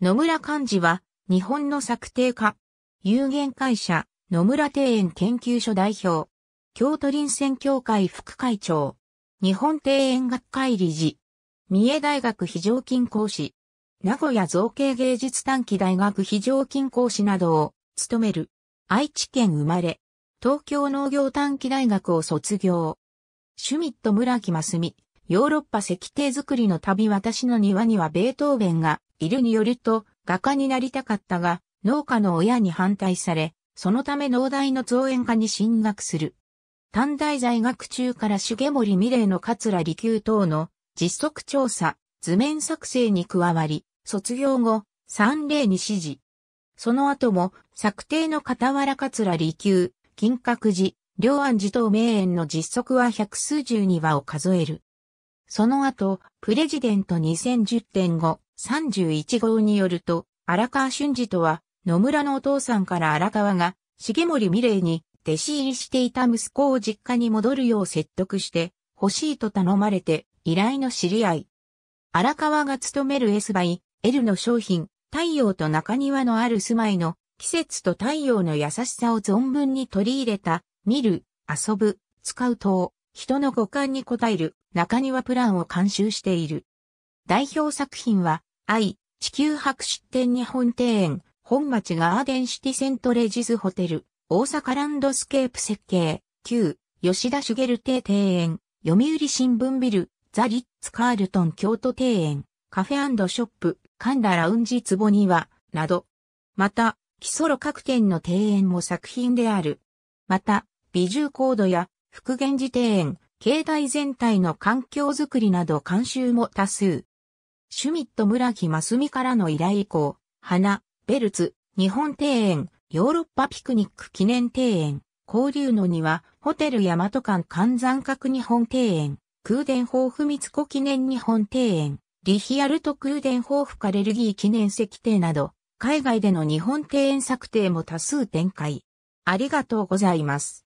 野村幹事は、日本の策定家、有限会社、野村庭園研究所代表、京都臨戦協会副会長、日本庭園学会理事、三重大学非常勤講師、名古屋造形芸術短期大学非常勤講師などを務める。愛知県生まれ、東京農業短期大学を卒業。シュミット村木真澄、ヨーロッパ石庭作りの旅私の庭にはベートーベンがいるによると、画家になりたかったが、農家の親に反対され、そのため農大の造園家に進学する。短大在学中から重森美玲の桂利休等の実測調査、図面作成に加わり、卒業後、三例に指示。その後も、作定の傍ら桂利休、金閣寺、両安寺等名園の実測は百数十二話を数える。その後、プレジデント2010.5、31号によると、荒川俊二とは、野村のお父さんから荒川が、重森美玲に、弟子入りしていた息子を実家に戻るよう説得して、欲しいと頼まれて、依頼の知り合い。荒川が勤める S バイ、L の商品、太陽と中庭のある住まいの、季節と太陽の優しさを存分に取り入れた、見る、遊ぶ、使う等、人の五感に応える、中庭プランを監修している。代表作品は、愛、地球博出展日本庭園、本町ガーデンシティセントレジズホテル、大阪ランドスケープ設計、旧、吉田茂邸庭園、読売新聞ビル、ザ・リッツ・カールトン京都庭園、カフェショップ、神田ラウンジ壺庭、など。また、基礎路各店の庭園も作品である。また、美獣コードや、復元寺庭園、境内全体の環境づくりなど監修も多数。シュミット村木真澄からの依頼以降、花、ベルツ、日本庭園、ヨーロッパピクニック記念庭園、交流の庭、ホテル大和館観山閣日本庭園、空伝法府光子記念日本庭園、リヒアルト空伝法府カレルギー記念石庭など、海外での日本庭園策定も多数展開。ありがとうございます。